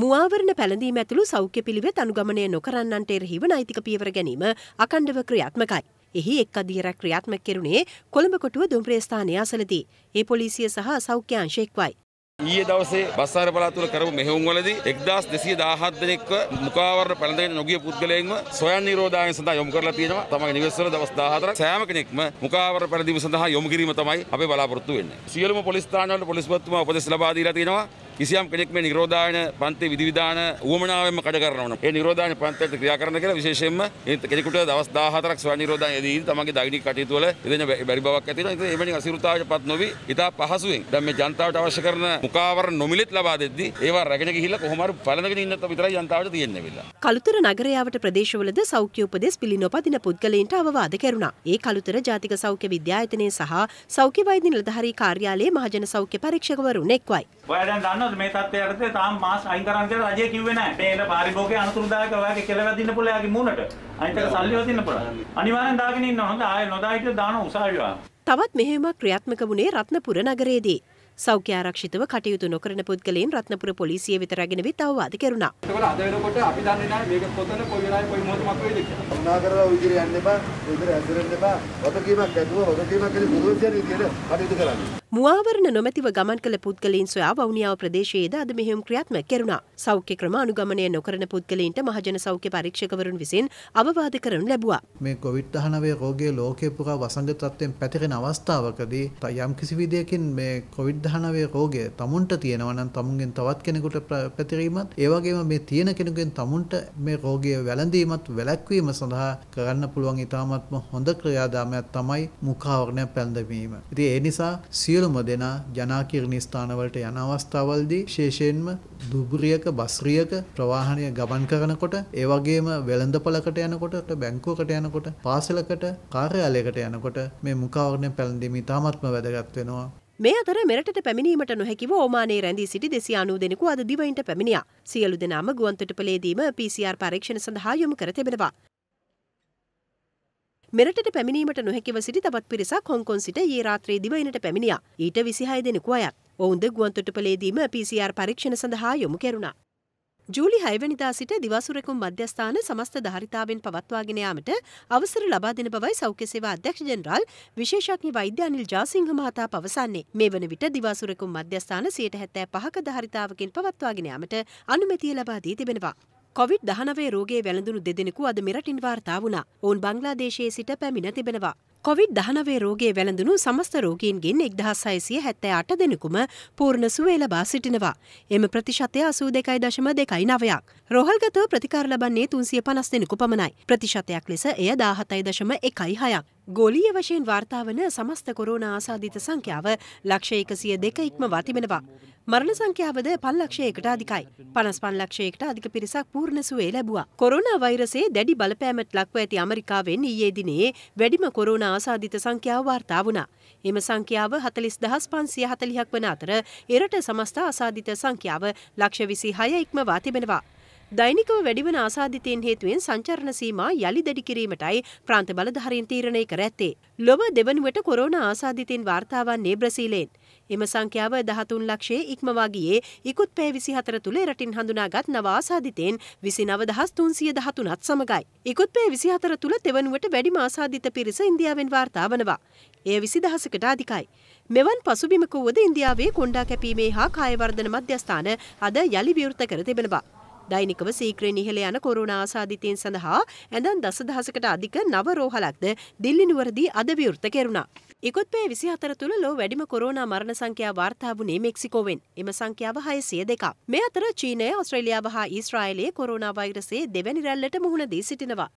මුවාවරණ පැළඳීම ඇතුළු සෞඛ්‍ය පිළිවෙත් අනුගමනය නොකරන්නන්ට එරහිව නෛතික පියවර ගැනීම අකණ්ඩව ක්‍රියාත්මකයි. එහි එක් අධියරක් ක්‍රියාත්මක කෙරුණේ කොළඹ කොටුව දුම්රිය ස්ථානය අසලදී. ඒ පොලිසිය සහ සෞඛ්‍ය අංශෙක්වයි. ඊයේ දවසේ බස්සාර පළාතුවල කරපු මෙහෙයුම්වලදී 1217 දෙනෙක්ව මුඛාවරණ පැළඳගෙන නොගිය පුද්ගලයන්ව සොයන් නිරෝධායන සඳහා යොමු කරලා තියෙනවා. තමගේ නිවෙස්වල දවස් 14ක් සෑම කෙනෙක්ම මුඛාවරණ පැළඳීම සඳහා යොමු කිරීම තමයි අපි බලාපොරොත්තු වෙන්නේ. සියලුම පොලිස් ස්ථානවල පොලිස්පතිතුමා උපදෙස් ලබා දීලා තියෙනවා. කිසියම් කෙනෙක් මේ නිරෝධායන පන්ති විධිවිධාන උවමනාවෙන්ම කඩ කරනවා. ඒ නිරෝධායන පන්තියට ක්‍රියා කරන කියලා විශේෂයෙන්ම කෙනෙකුට දවස් 14ක් ස්වයං නිරෝධායනයේදී තමන්ගේ දෛනික කටයුතු වල යෙදෙන බැරි බවක් ඇති වෙනවා. ඒ වෙනි අසිරුතාවයට පත් නොවි ඉතා පහසුවෙන් දැන් මේ ජනතාවට අවශ්‍ය කරන මුකාවර නොමිලෙත් ලබා දෙද්දී ඒවා රැගෙන ගිහිල්ලා කොහොම හරි පලඳගෙන ඉන්නත් විතරයි ජනතාවට තියෙන්නේ වෙලා. කලුතර නගරයාවට ප්‍රදේශවලද සෞඛ්‍ය උපදෙස් පිළි නොපදින පුද්ගලයන්ට අවවාද කරුණා. ඒ කලුතර ජාතික සෞඛ්‍ය විද්‍යායතනයේ සහ සෞඛ්‍ය වෛද්‍ය නිලධාරී කාර්යාලයේ මහජන සෞඛ්‍ය පරීක්ෂකවරුන් එක්වයි. ඔයා දැන් දන්නවද මේ තත්ත්වය යටතේ තාම මාස් අයින් කරන්න කියලා රජය කිව්වේ නැහැ. මේ එන පාරිභෝගික අනුතුරුදායක ඔයාගේ කෙලවැ දින්න පුළුවන් යාගේ මූණට. අනිත් එක සල්ලි වදින්න පුළුවන්. අනිවාර්යෙන් දාගෙන ඉන්න හොඳ ආයෙ නොදා හිටිය දාන උසාවියක්. තවත් මෙහෙම ක්‍රියාත්මක වුණේ රත්නපුර නගරයේදී. සෞඛ්‍ය ආරක්ෂිතව කටයුතු නොකරන පුද්ගලයන් රත්නපුර පොලිසිය වෙත රැගෙන විත් අවවාද කෙරුණා. ඒකවල අද වෙනකොට අපි දන්නේ නැහැ මේක කොතන කොයි වෙලාවෙ කොයි මොහොතක් වෙයිද කියලා. කරුණා කරලා ඔය විදිහට යන්න එපා, ඔය විදිහට ඇසුරෙන්න එපා. වගකීමක් ඇතුව වගකීමක් කියලා ගුරුවරයන් විදිහට කටයුතු කරන්න. මුවාවරණ නොමැතිව ගමන් කළ පුද්ගලයින් සොයා වවුනියාව ප්‍රදේශයේද අද මෙහෙයුම් ක්‍රියාත්මක කෙරුණා. සෞඛ්‍ය ක්‍රම අනුගමනය නොකරන පුද්ගලයින්ට මහජන සෞඛ්‍ය පරීක්ෂකවරුන් විසින් අවවාද කරනු ලැබුවා. මේ කොවිඩ්-19 රෝගය ලෝකේ පුරා වසංගත තත්ත්වයෙන් පැතිරෙන අවස්ථාවකදී යම් කිසි විදියකින් මේ කොවිඩ්-19 රෝගය තමුන්ට තියෙනවා නම් තමුන්ගෙන් තවත් කෙනෙකුට පැතිරීමත් ඒ වගේම මේ තියෙන කෙනෙකුගෙන් තමුන්ට මේ රෝගය වැළඳීමත් වැළැක්වීම සඳහා කරන්න පුළුවන් ඉතාමත්ම හොඳ ක්‍රියාදාමයක් තමයි මුඛාවරණය පැළඳීම. ඉතින් ඒ නිසා සිය සියලුම දෙනා ජනාකීර්ණ ස්ථානවලට යන අවස්ථාවල්දී විශේෂයෙන්ම දුබුරියක බස්රියක ප්‍රවාහණය ගමන් කරනකොට ඒ වගේම වෙළඳපළකට යනකොට බැංකුවකට යනකොට පාසලකට කාර්යාලයකට යනකොට මේ මුඛාවරණය පැළඳීම ඉතාමත්ම වැදගත් වෙනවා මේ අතර මෙරටට පැමිණීමට නොහැකිව ඕමානේ රැඳී සිටි දෙසි අනූ දෙනෙකු අද දිවයින්ට පැමිණියා. සියලු දෙනාම ගුවන්තොටුපලේදීම PCR පරීක්ෂණ සඳහා යොමු කර තිබෙනවා. මෙරටට පැමිණීමට නොහැකිව සිටි තවත් පිරිසක් හොංකොන් සිට ඒ රාත්‍රයේ දිවයිනට පැමිණියා. ඊට 26 දෙනෙකු අයත්. ඔවුන්ද ගුවන්තොටුපළේදීම PCR පරීක්ෂණ සඳහා යොමු කෙරුණා. ජූලි 6 වෙනිදා සිට දිවසුරකුම් මධ්‍යස්ථාන සමස්ත ධාරිතාවෙන් පවත්වාගෙන යාමට අවසර ලබා දෙන බවයි සෞඛ්‍ය සේවා අධ්‍යක්ෂ ජෙනරාල් විශේෂඥ වෛද්‍ය අනිල් ජාසිංහ මහතා පවසන්නේ. මේ වන විට දිවසුරකුම් මධ්‍යස්ථාන 75ක ධාරිතාවකින් පවත්වාගෙන යාමට අනුමැතිය ලබා දී තිබෙනවා. කොවිඩ් දහනවේ රෝගේ වැළඳුණු දෙදෙනෙකු අද මෙරටින් වාර්තා වුණා. ඔවුන් බංග්ලාදේශයේ සිට පැමිණ තිබෙනවා. කොවිඩ් දහනවේ රෝගේ වැළඳුණු සමස්ත රෝගීන්ගෙන් එක්දහස්සයිසිය හැත්තෑ අට දෙනෙකුම පූර්ණ සුවේ ලබා සිටිනවා. එම ප්‍රතිශතය අසූ දෙකයි දශම දෙකයි නවයක්. රෝහල්ගතව ප්‍රතිකාර ලබන්නේ තුන්සිය පනස් දෙනෙකු පමණයි. ප්‍රතිශතයක් ලෙස එය දාහතයි දශම එකයි හයක්. ගොලිය වශයෙන් වාර්තාාවන සමස්ත කොරෝණ ආසාධිත සංඛ්‍යාව ලක්ෂයකසිය දෙක ඉක්ම වතිබෙනවා. මරණ සංඛ්‍යාවද පල්ලක්ෂයකට අධිකයි. පනස් පන්ලක්ෂයකට අධික පිරිසක් පූර්ණසුවේ ලැබවා. කොරුණ වෛරසේ දැඩි බලපෑමට ලක්ව ඇති අමරිකාවෙන් ඒදිනේ වැඩිම කොරුණ ආසාධිත සංඛ්‍යාව වාර්තා වුණා. එම සංඛ්‍යාව හතලිස් දහස් පන්සිය හතලිහක් වන අතර එරට සමස්ථ ආසාධිත සංඛ්‍යාව ලක්ෂවිසි හය ඉක්මවා තිබෙනවා. දෛනිකව වැඩිවන ආසාධිතයන් හේතුවෙන් සංචරණ සීමා යළි දැඩි කිරීමටයි ප්‍රාන්ත බලධාරීන් තීරණය කර ඇත්තේ. ලොව දෙවනුවට කොරෝන ආසාධිතයන් වාර්තා වන්නේ බ්‍රසීලයෙන්. එම සංඛ්‍යාව 13 ලක්ෂයේ ඉක්මවා ගියේ ඉක්ුත් පැය 24 තුල රටින් හඳුනාගත් නව ආසාදිතෙන් 29313ත් සමගයි. ඉක්ුත් පැය 24 තුල තෙවනුවට වැඩිම ආසාදිත පිරිස ඉන්දියාවෙන් වාර්තා වනවා. එය 20000කට අධිකයි. මෙවන් පසුබිමක වුවද ඉන්දියාවේ කොණ්ඩා කැපීමේ හා කායවර්ධන මධ්‍යස්ථාන අද යලි විවෘත කර තිබෙනවා. දෛනිකව සීක්‍රෙන් ඉහළ යන කොරුණ ආසාධිතයන් සඳහා ඇඳන් දසදහසකට අධික නව රෝහලක්ද දිල්ලි නුවරදී අද විවෘත කෙරුණා. ඉකොත්පේ විසි අතර තුළ ලෝ වැඩිම කොරෝනා මරණ සංඛ්‍යා වාර්තාාවුණේ මෙක්සිකෝවෙන් එම සංඛ්‍යාව හයසිය දෙක. මේ අතර චීනය ඔස්ට්‍රේලියාව හා ඊස්රායිලයේ කොරුණා වෛරසේ දෙවැනි රැල්ලට මුහුණ දී සිටිනවා.